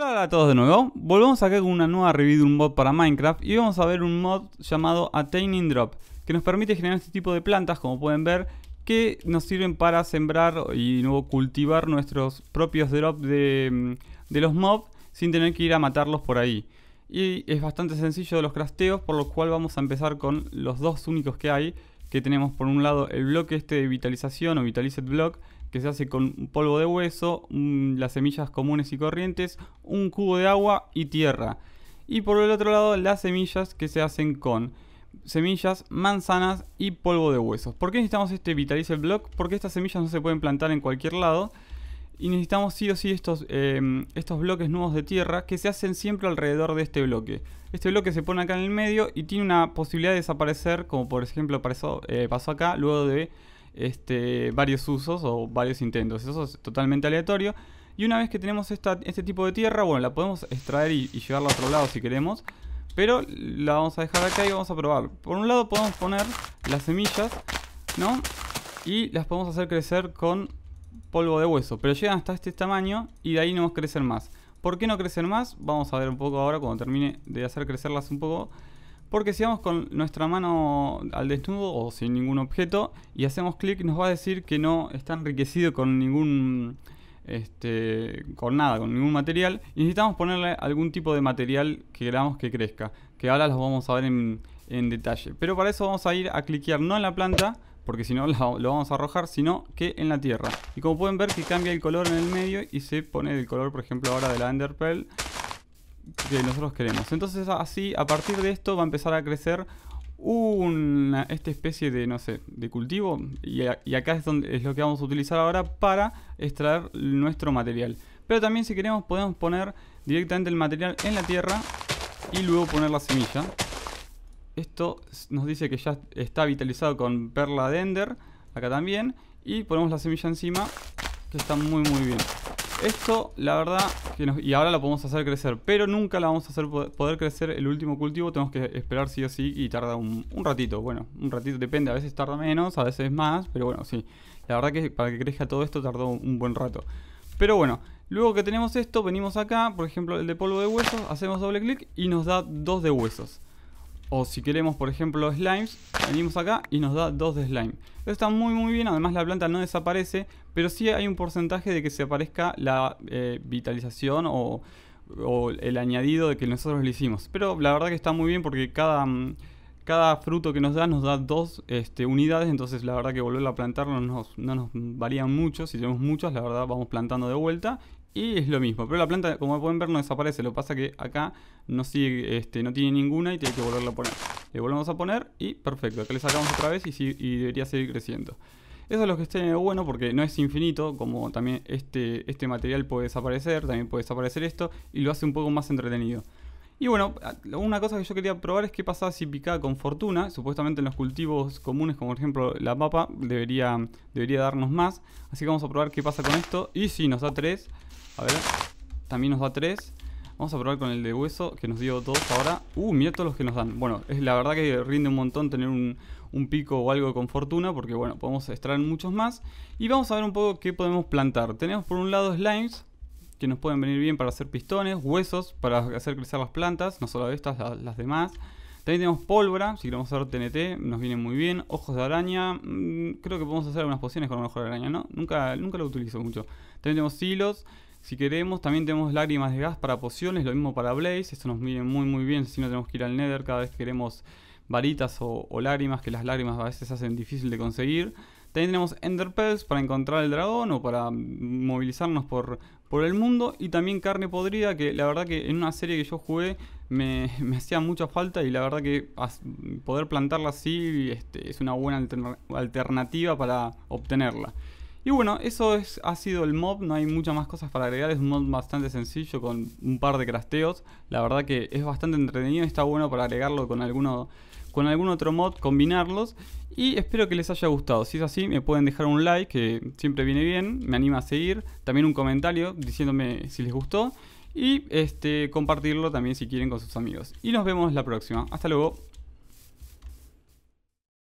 Hola a todos de nuevo, volvemos acá con una nueva review de un mod para Minecraft y vamos a ver un mod llamado Attaining Drop que nos permite generar este tipo de plantas como pueden ver que nos sirven para sembrar y luego cultivar nuestros propios drops mm, de, los mobs sin tener que ir a matarlos por ahí y es bastante sencillo de los crafteos por lo cual vamos a empezar con los dos únicos que hay que tenemos por un lado el bloque este de vitalización o vitalized block que se hace con polvo de hueso, las semillas comunes y corrientes, un cubo de agua y tierra. Y por el otro lado, las semillas que se hacen con semillas, manzanas y polvo de huesos. ¿Por qué necesitamos este vitalice Block? Porque estas semillas no se pueden plantar en cualquier lado. Y necesitamos sí o sí estos, em, estos bloques nuevos de tierra que se hacen siempre alrededor de este bloque. Este bloque se pone acá en el medio y tiene una posibilidad de desaparecer, como por ejemplo pasó eh, acá, luego de este, varios usos o varios intentos. Eso es totalmente aleatorio. Y una vez que tenemos este tipo de tierra, bueno, la podemos extraer y, llevarla a otro lado si queremos. Pero la vamos a dejar acá y vamos a probar. Por un lado podemos poner las semillas, ¿no? Y las podemos hacer crecer con polvo de hueso. Pero llegan hasta este tamaño y de ahí no crecer más. ¿Por qué no crecen más? Vamos a ver un poco ahora cuando termine de hacer crecerlas un poco. Porque si vamos con nuestra mano al desnudo o sin ningún objeto y hacemos clic nos va a decir que no está enriquecido con ningún este, con nada, con ningún material y necesitamos ponerle algún tipo de material que queramos que crezca, que ahora los vamos a ver en, detalle. Pero para eso vamos a ir a cliquear no en la planta, porque si no lo, vamos a arrojar, sino que en la tierra. Y como pueden ver que cambia el color en el medio y se pone el color, por ejemplo, ahora de la Enderpearl que nosotros queremos. Entonces así, a partir de esto va a empezar a crecer una, esta especie de, no sé, de cultivo. Y, acá es, donde, es lo que vamos a utilizar ahora para extraer nuestro material. Pero también si queremos podemos poner directamente el material en la tierra y luego poner la semilla. Esto nos dice que ya está vitalizado con perla de acá también. Y ponemos la semilla encima, que está muy muy bien. Esto, la verdad, que y ahora lo podemos hacer crecer, pero nunca la vamos a hacer poder crecer el último cultivo. Tenemos que esperar sí o sí y tarda un, ratito. Bueno, un ratito depende, a veces tarda menos, a veces más, pero bueno, sí. La verdad que para que crezca todo esto tardó un, un buen rato. Pero bueno, luego que tenemos esto, venimos acá, por ejemplo, el de polvo de huesos, hacemos doble clic y nos da dos de huesos. O si queremos, por ejemplo, slimes, venimos acá y nos da dos de slime. está muy muy bien, además la planta no desaparece, pero sí hay un porcentaje de que se aparezca la eh, vitalización o, el añadido de que nosotros le hicimos. Pero la verdad que está muy bien porque cada, mm, cada fruto que nos da nos da dos este, unidades, entonces la verdad que volver a plantar no nos, no nos varía mucho. Si tenemos muchas, la verdad vamos plantando de vuelta y es lo mismo. Pero la planta, como pueden ver, no desaparece. Lo que pasa es que acá no, sigue, este, no tiene ninguna y tiene que volverla a poner. Le volvemos a poner y perfecto. Acá le sacamos otra vez y, debería seguir creciendo. Eso es lo que esté bueno porque no es infinito, como también este, este material puede desaparecer, también puede desaparecer esto y lo hace un poco más entretenido. Y bueno, una cosa que yo quería probar es qué pasa si picaba con fortuna. Supuestamente en los cultivos comunes, como por ejemplo la papa, debería, debería darnos más. Así que vamos a probar qué pasa con esto. Y si nos da 3. A ver. También nos da 3. Vamos a probar con el de hueso que nos dio todos ahora. Uh, mira todos los que nos dan. Bueno, es la verdad que rinde un montón tener un, un pico o algo con fortuna porque bueno, podemos extraer muchos más. Y vamos a ver un poco qué podemos plantar. Tenemos por un lado slimes que nos pueden venir bien para hacer pistones, huesos para hacer crecer las plantas, no solo estas, las demás. También tenemos pólvora, si queremos hacer TNT, nos viene muy bien. Ojos de araña, mm, creo que podemos hacer unas pociones con ojos de araña, ¿no? Nunca, nunca lo utilizo mucho. También tenemos hilos, si queremos. También tenemos lágrimas de gas para pociones, lo mismo para Blaze. Esto nos viene muy muy bien, si no tenemos que ir al Nether cada vez que queremos varitas o, lágrimas, que las lágrimas a veces hacen difícil de conseguir. También tenemos Ender Pearls para encontrar el dragón o para movilizarnos por, por el mundo. Y también carne podrida, que la verdad que en una serie que yo jugué me, hacía mucha falta y la verdad que poder plantarla así este, es una buena alternativa para obtenerla. Y bueno, eso ha sido el mod, no hay muchas más cosas para agregar, es un mod bastante sencillo con un par de crasteos. La verdad que es bastante entretenido, está bueno para agregarlo con alguno con algún otro mod, combinarlos. Y espero que les haya gustado. Si es así, me pueden dejar un like, que siempre viene bien, me anima a seguir. También un comentario diciéndome si les gustó y este, compartirlo también si quieren con sus amigos. Y nos vemos la próxima. Hasta luego.